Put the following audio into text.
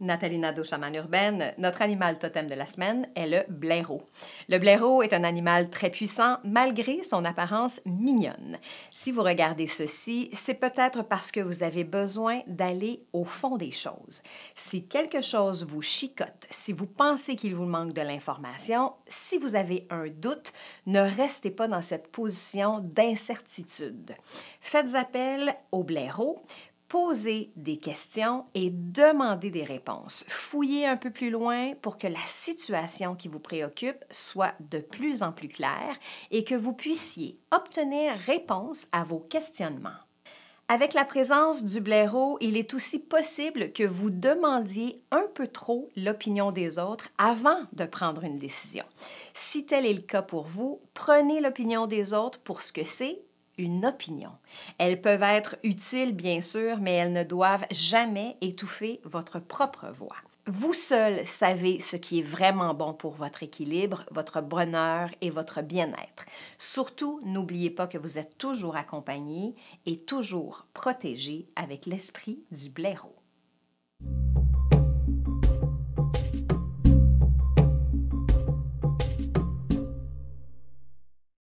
Nathalie Nadeau, urbaine, notre animal totem de la semaine est le blaireau. Le blaireau est un animal très puissant malgré son apparence mignonne. Si vous regardez ceci, c'est peut-être parce que vous avez besoin d'aller au fond des choses. Si quelque chose vous chicote, si vous pensez qu'il vous manque de l'information, si vous avez un doute, ne restez pas dans cette position d'incertitude. Faites appel au blaireau Posez des questions et demandez des réponses. Fouillez un peu plus loin pour que la situation qui vous préoccupe soit de plus en plus claire et que vous puissiez obtenir réponse à vos questionnements. Avec la présence du blaireau, il est aussi possible que vous demandiez un peu trop l'opinion des autres avant de prendre une décision. Si tel est le cas pour vous, prenez l'opinion des autres pour ce que c'est une opinion. Elles peuvent être utiles, bien sûr, mais elles ne doivent jamais étouffer votre propre voix. Vous seul savez ce qui est vraiment bon pour votre équilibre, votre bonheur et votre bien-être. Surtout, n'oubliez pas que vous êtes toujours accompagné et toujours protégé avec l'esprit du blaireau.